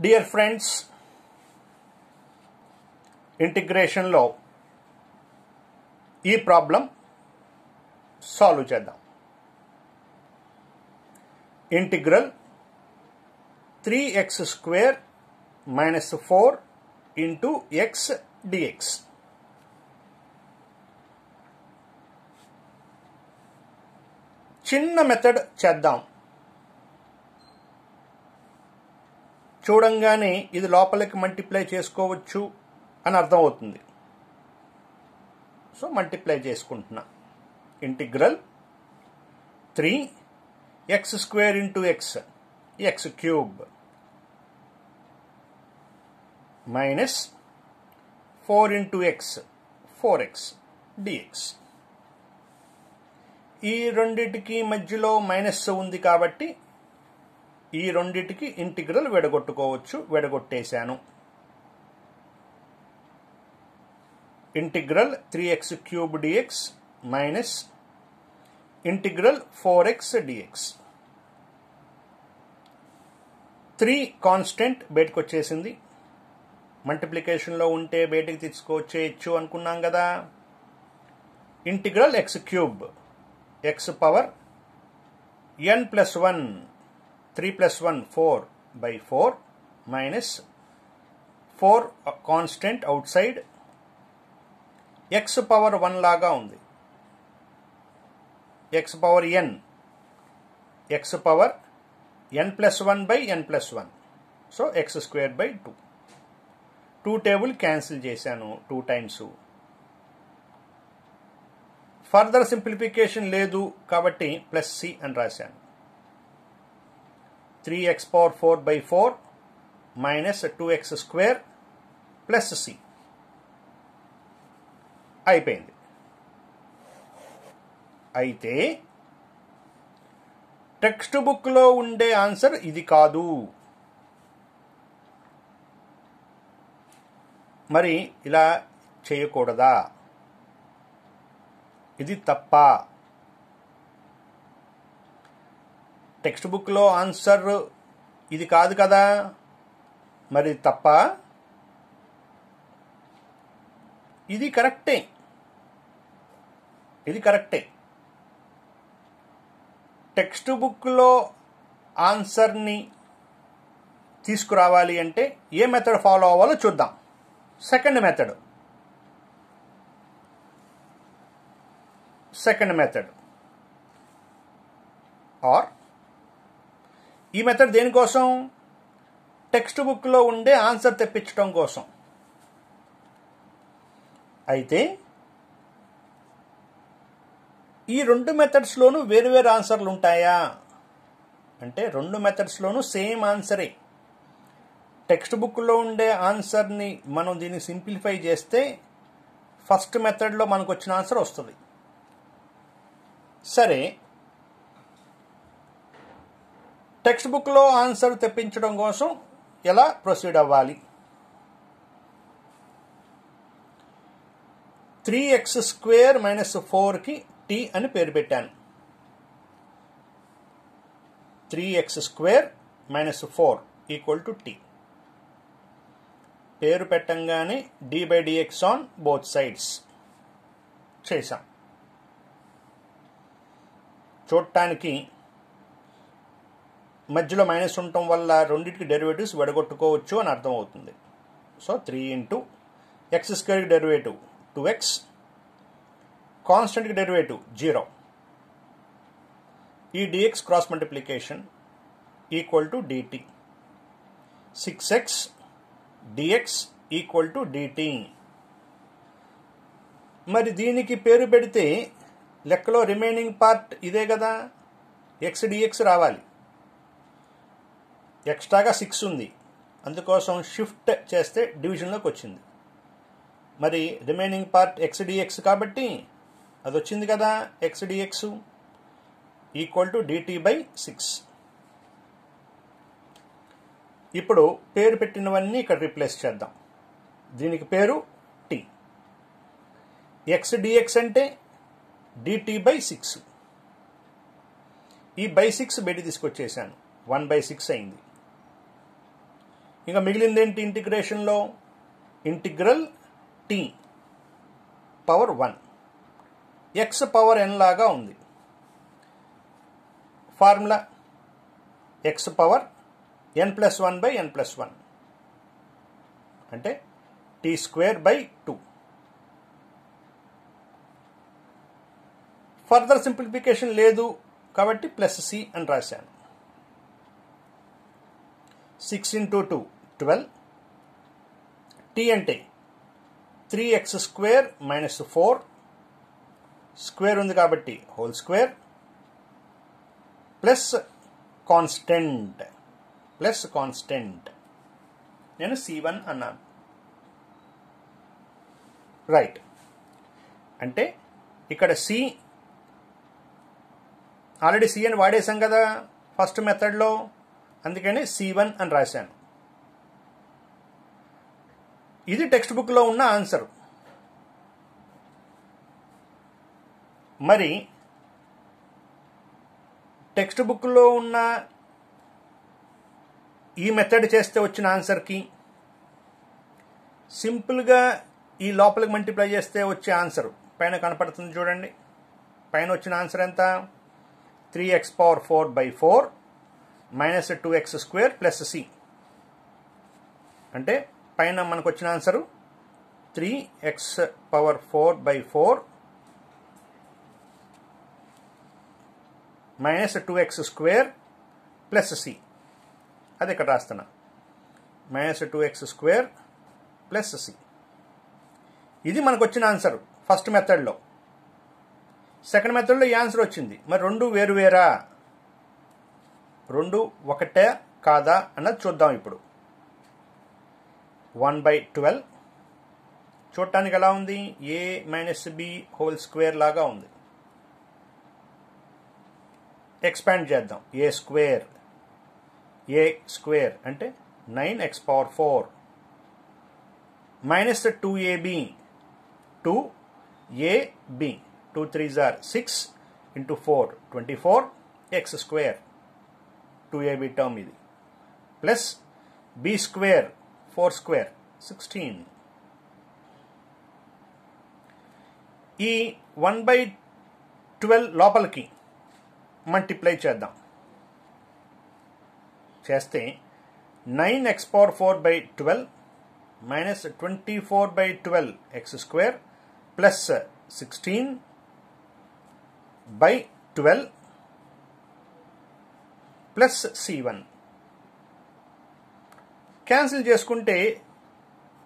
Dear friends integration लो ये problem solve चेदा integral three x square minus four into x dx चेथड चाहिए చూడంగానే ఇది లోపలికి మల్టిప్లై చేసుకోవచ్చు అని అర్థమవుతుంది సో మల్టిప్లై చేసుకుంటున్నా integral three x square into x x cube minus four into x four x dx ఈ రెండింటికి మధ్యలో మైనస్ ఉంది కాబట్టి ఈ రెండిటికి ఇంటిగ్రల్ విడగొట్టుకోవచ్చు విడగొట్టేశాను integral three x cube dx minus integral four x dx three constant బయటకు వచ్చేసింది మల్టిప్లికేషన్లో ఉంటే బయటకు తీసుకొచ్చేయచ్చు అనుకున్నాం కదా integral x cube x power n plus one plus one four by four minus four constant outside x power one లాగా ఉంది x power n x power n plus one by n plus one so x square by two two table cancel చేశాను two times further simplification లేదు కాబట్టి plus C అని రాశాను 3x power 4 by 4 minus 2x square plus C అయిపోయింది అయితే text బుక్లో ఉండే answer ఇది కాదు మరి ఇలా చేయకూడదా ఇది తప్ప టెక్స్ట్ బుక్లో ఆన్సర్ ఇది కాదు కదా మరి తప్ప ఇది కరెక్టే ఇది కరెక్టే టెక్స్ట్ బుక్లో ఆన్సర్ని తీసుకురావాలి అంటే ఏ మెథడ్ ఫాలో అవ్వాలో చూద్దాం second method second method or ఈ మెథడ్ దేనికోసం టెక్స్ట్ బుక్లో ఉండే ఆన్సర్ తెప్పించడం కోసం అయితే ఈ రెండు మెథడ్స్లోనూ వేరు వేరు ఆన్సర్లు ఉంటాయా అంటే రెండు మెథడ్స్లోనూ సేమ్ ఆన్సరే టెక్స్ట్ బుక్లో ఉండే ఆన్సర్ని మనం దీన్ని సింప్లిఫై చేస్తే ఫస్ట్ మెథడ్లో మనకు వచ్చిన ఆన్సర్ వస్తుంది సరే టెక్స్ట్ బుక్లో ఆన్సర్ తెప్పించడం కోసం ఎలా ప్రొసీడ్ అవ్వాలి త్రీ ఎక్స్ స్క్వేర్ మైనస్ ఫోర్కి టీ అని పేరు పెట్టాను three x square minus four equal to t పేరు పెట్టంగానే d by dx on both sides చేశాం చూడటానికి మధ్యలో మైనస్ ఉండటం వల్ల రెండింటికి డెరివేటివ్స్ విడగొట్టుకోవచ్చు అని అర్థం అవుతుంది so three into x square derivative two x కాన్స్టెంట్కి డెరివేటివ్ జీరో ఈ dx cross multiplication equal to dt six x dx equal to dt మరి దీనికి పేరు పెడితే లెక్కలో రిమైనింగ్ పార్ట్ ఇదే కదా ఎక్స్ డిఎక్స్ రావాలి ఎక్స్ట్రాగా సిక్స్ ఉంది అందుకోసం షిఫ్ట్ చేస్తే డివిజన్లోకి వచ్చింది మరి రిమైనింగ్ పార్ట్ ఎక్స్ డిఎక్స్ కాబట్టి అది వచ్చింది కదా x dx equal to dt by six ఇప్పుడు పేరు పెట్టినవన్నీ ఇక్కడ రీప్లేస్ చేద్దాం దీనికి పేరు టీ ఎక్స్ డిఎక్స్ అంటే డిటీ బై సిక్స్ ఈ బై సిక్స్ బయట తీసుకొచ్చేసాను వన్ బై సిక్స్ అయింది ఇంకా మిగిలింది ఏంటి ఇంటిగ్రేషన్లో integral t power one x power n లాగా ఉంది formula x power n plus one by n plus one అంటే t square by two further simplification లేదు కాబట్టి ప్లస్ సి అని రాశాను six into two twelve t అంటే three x square minus four square ఉంది కాబట్టి whole square plus constant plus constant నేను C one అన్నాను రైట్ అంటే ఇక్కడ సి ఆల్రెడీ సి అని వాడేశాం కదా ఫస్ట్ మెథడ్లో అందుకని సి వన్ అని రాశాను ఇది టెక్స్ట్ బుక్లో ఉన్న ఆన్సర్ మరి టెక్స్ట్ బుక్లో ఉన్న ఈ మెథడ్ చేస్తే వచ్చిన ఆన్సర్కి సింపుల్గా ఈ లోపలికి మల్టిప్లై చేస్తే వచ్చే ఆన్సర్ పైన కనపడుతుంది చూడండి పైన వచ్చిన ఆన్సర్ ఎంత three x power four by four minus two x square plus C అంటే పైన మనకు వచ్చిన answer three x power four by four minus two x square plus C అది ఇక్కడ రాస్తున్నా minus two x square plus C ఇది మనకు వచ్చిన ఆన్సర్ ఫస్ట్ మెథడ్లో సెకండ్ మెథడ్లో ఈ ఆన్సర్ వచ్చింది మరి రెండు వేరు వేరా రెండు ఒకటే కాదా అన్నది చూద్దాం ఇప్పుడు వన్ బై ట్వెల్వ్ చూడటానికి ఎలా ఉంది A minus B whole square లాగా ఉంది ఎక్స్పాండ్ చేద్దాం ఏ స్క్వేర్ ఏ స్క్వేర్ అంటే nine x power four minus two AB two AB two three జార్ six into four twenty four x square two AB term ఇది plus B square four square sixteen ఈ one by twelve లోపలికి multiply చేద్దాం చేస్తే nine x power four by twelve minus twenty four by twelve x square plus sixteen by twelve plus C one cancel చేసుకుంటే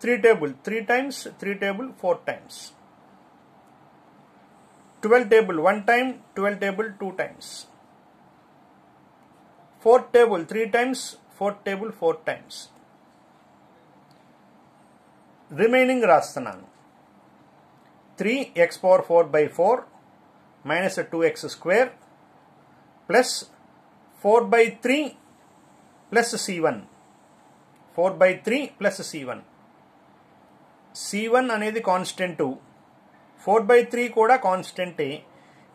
three table three times three table four times twelve table one time twelve table two times four table three times four table four times remaining రాస్తున్నాను three x power four by four minus two x square plus four by three plus C one four by three plus C one C one అనేది constant four by three కూడా కాన్స్టెంటే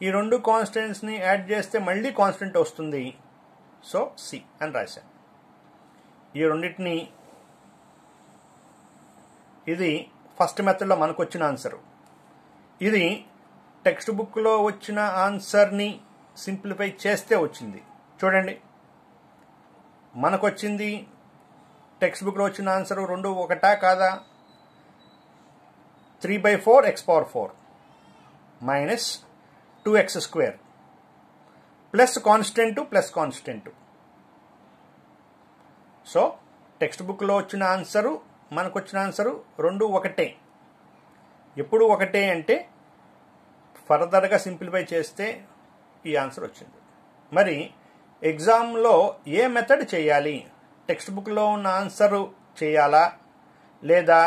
ఈ రెండు కాన్స్టెంట్స్ని add చేస్తే మళ్ళీ constant వస్తుంది so C అని రాశాను ఈ రెండింటిని ఇది ఫస్ట్ మెథడ్లో మనకు వచ్చిన ఆన్సరు ఇది టెక్స్ట్ బుక్లో వచ్చిన ఆన్సర్ని సింప్లిఫై చేస్తే వచ్చింది చూడండి మనకొచ్చింది టెక్స్ట్ బుక్లో వచ్చిన ఆన్సర్ రెండు ఒకటా కాదా three by four x power four minus two x square plus constant plus constant so text బుక్లో వచ్చిన ఆన్సరు మనకు వచ్చిన ఆన్సరు రెండు ఒకటే ఎప్పుడు ఒకటే అంటే ఫర్దర్గా సింప్లిఫై చేస్తే ఈ ఆన్సర్ వచ్చింది మరి ఎగ్జామ్లో ఏ మెథడ్ చేయాలి టెక్స్ట్ బుక్లో ఉన్న ఆన్సర్ చేయాలా లేదా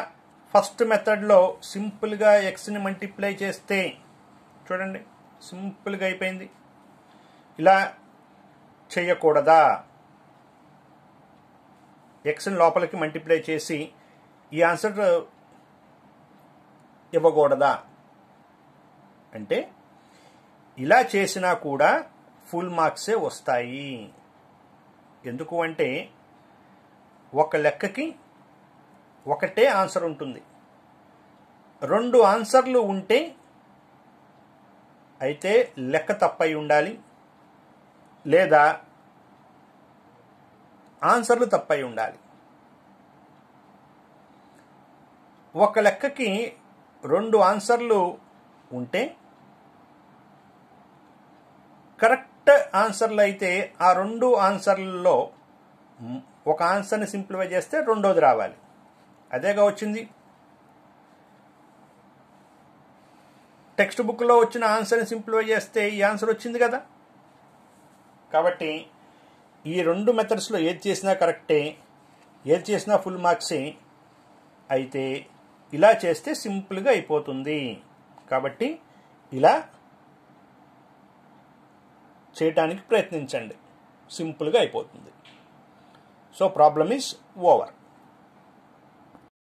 ఫస్ట్ మెథడ్లో సింపుల్గా ఎక్స్ని మల్టిప్లై చేస్తే చూడండి సింపుల్గా అయిపోయింది ఇలా చేయకూడదా ఎక్స్ని లోపలికి మల్టిప్లై చేసి ఈ ఆన్సర్ ఇవ్వకూడదా అంటే ఇలా చేసినా కూడా ఫుల్ మార్క్సే వస్తాయి ఎందుకు అంటే ఒక లెక్కకి ఒకటే ఆన్సర్ ఉంటుంది రెండు ఆన్సర్లు ఉంటే అయితే లెక్క తప్పై ఉండాలి లేదా ఆన్సర్లు తప్పై ఉండాలి ఒక లెక్కకి రెండు ఆన్సర్లు ఉంటే కరెక్ట్ ఆన్సర్లు అయితే ఆ రెండు ఆన్సర్లలో ఒక ఆన్సర్ని సింప్లిఫై చేస్తే రెండోది రావాలి అదేగా వచ్చింది టెక్స్ట్ బుక్లో వచ్చిన ఆన్సర్ని సింప్లిఫై చేస్తే ఈ ఆన్సర్ వచ్చింది కదా కాబట్టి ఈ రెండు మెథడ్స్లో ఏది చేసినా కరెక్టే ఏది చేసినా ఫుల్ మార్క్సే అయితే ఇలా చేస్తే సింపుల్గా అయిపోతుంది కాబట్టి ఇలా చేయటానికి ప్రయత్నించండి సింపుల్గా అయిపోతుంది So problem is over.